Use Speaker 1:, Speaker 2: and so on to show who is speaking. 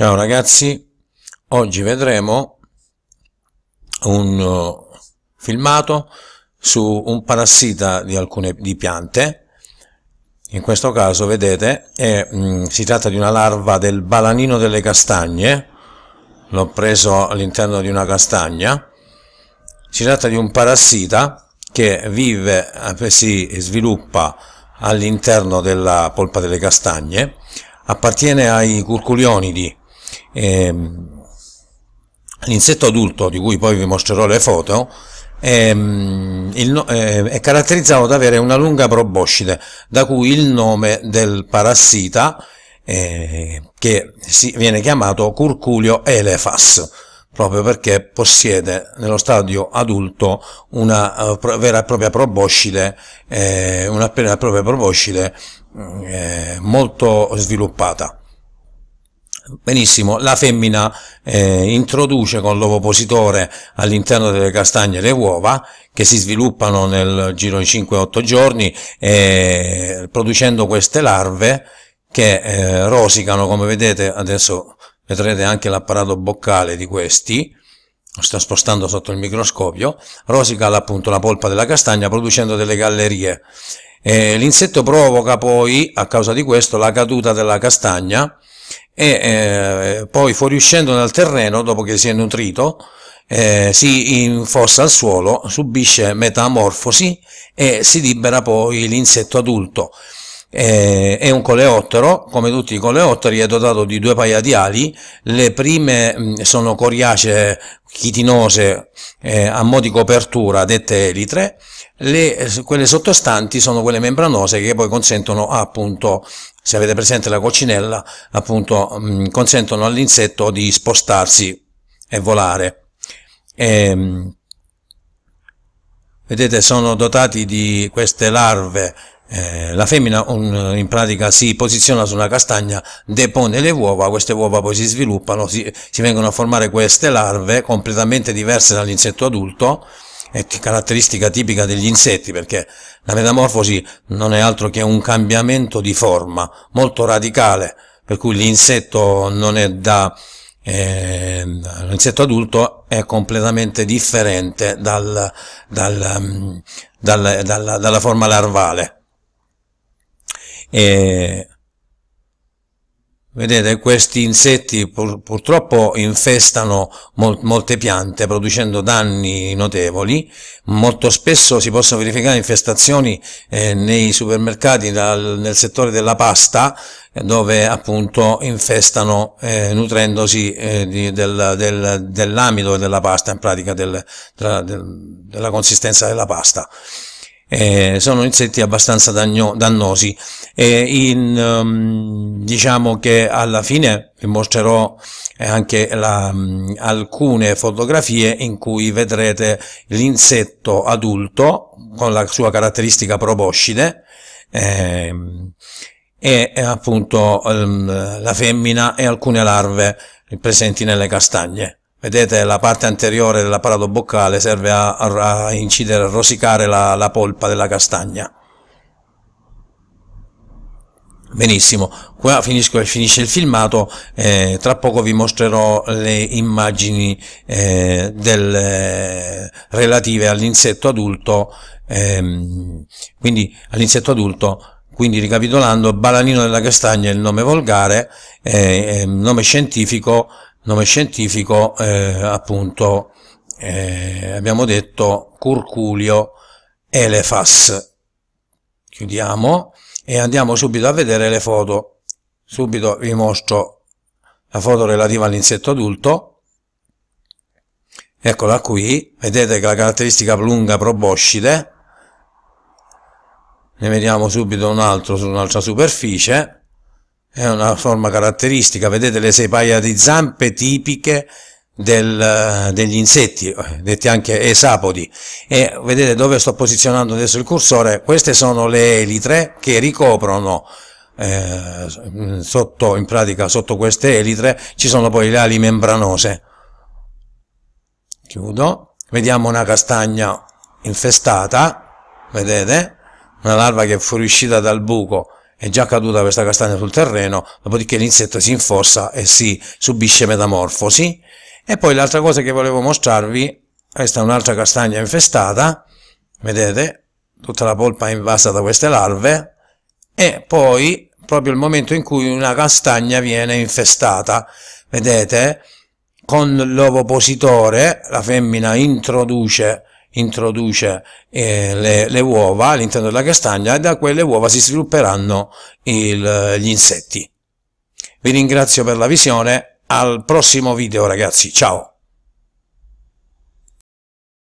Speaker 1: Ciao ragazzi, oggi vedremo un uh, filmato su un parassita di alcune di piante. In questo caso, vedete, è, mh, mm, si tratta di una larva del balanino delle castagne. L'ho preso all'interno di una castagna. Si tratta di un parassita che vive, eh, si sviluppa all'interno della polpa delle castagne. Appartiene ai curculionidi, Ehm, l'insetto adulto, di cui poi vi mostrerò le foto, è, ehm, eh, è caratterizzato da avere una lunga proboscide, da cui il nome del parassita eh, che si, viene chiamato curculio elefas proprio perché possiede nello stadio adulto una eh, vera e propria proboscide, eh, una vera e propria proboscide eh, molto sviluppata. Benissimo, la femmina eh, introduce con l'ovopositore all'interno delle castagne le uova che si sviluppano nel giro di 5-8 giorni eh, producendo queste larve che eh, rosicano, come vedete adesso vedrete anche l'apparato boccale di questi, lo sto spostando sotto il microscopio, rosica appunto la polpa della castagna producendo delle gallerie eh, l'insetto provoca poi, a causa di questo, la caduta della castagna e eh, poi fuoriuscendo dal terreno, dopo che si è nutrito, eh, si infossa al suolo, subisce metamorfosi e si libera poi l'insetto adulto. Eh, è un coleottero, come tutti i coleotteri è dotato di due paia di ali, le prime mh, mm, sono coriacee chitinose eh, a mo' di copertura, dette elitre, le, eh, quelle sottostanti sono quelle membranose che poi consentono appunto, se avete presente la coccinella, appunto mh, mm, consentono all'insetto di spostarsi e volare. E, ehm, vedete sono dotati di queste larve eh, la femmina un, in pratica si posiziona su una castagna, depone le uova, queste uova poi si sviluppano, si, si vengono a formare queste larve completamente diverse dall'insetto adulto è caratteristica tipica degli insetti perché la metamorfosi non è altro che un cambiamento di forma molto radicale, per cui l'insetto non è da... Eh, l'insetto adulto è completamente differente dal, dal, mm, dal, dalla, dalla forma larvale. E Vedete, questi insetti pur, purtroppo infestano mol, molte piante producendo danni notevoli, molto spesso si possono verificare infestazioni eh, nei supermercati dal, nel settore della pasta dove appunto infestano eh, nutrendosi eh, di, del, del, dell'amido della pasta, in pratica del, della, della consistenza della pasta eh, sono insetti abbastanza danno, dannosi e in, um, diciamo che alla fine vi mostrerò anche la, um, alcune fotografie in cui vedrete l'insetto adulto con la sua caratteristica proboscide eh, e appunto um, la femmina e alcune larve presenti nelle castagne. Vedete la parte anteriore dell'apparato boccale serve a, a, incidere, a rosicare la, la polpa della castagna. Benissimo, qua finisco, finisce il filmato, eh, tra poco vi mostrerò le immagini eh, del, eh, relative all'insetto adulto, ehm, quindi all'insetto adulto, quindi ricapitolando, balanino della castagna è il nome volgare, eh, nome scientifico, nome scientifico eh, appunto eh, abbiamo detto curculio elefas chiudiamo e andiamo subito a vedere le foto subito vi mostro la foto relativa all'insetto adulto eccola qui vedete che la caratteristica lunga proboscide ne vediamo subito un altro su un'altra superficie è una forma caratteristica, vedete le sei paia di zampe tipiche del, eh, degli insetti, eh, detti anche esapodi, e vedete dove sto posizionando adesso il cursore, queste sono le elitre che ricoprono eh, sotto, in pratica sotto queste elitre ci sono poi le ali membranose. Chiudo, vediamo una castagna infestata, vedete? Una larva che è fuoriuscita dal buco, è già caduta questa castagna sul terreno, dopodiché l'insetto si infossa e si subisce metamorfosi. E poi l'altra cosa che volevo mostrarvi, questa è un'altra castagna infestata, vedete, tutta la polpa è invasa da queste larve, e poi proprio il momento in cui una castagna viene infestata, vedete, con l'ovopositore la femmina introduce introduce eh, le, le, uova all'interno della castagna e da quelle uova si svilupperanno il, gli insetti. Vi ringrazio per la visione, al prossimo video ragazzi, ciao!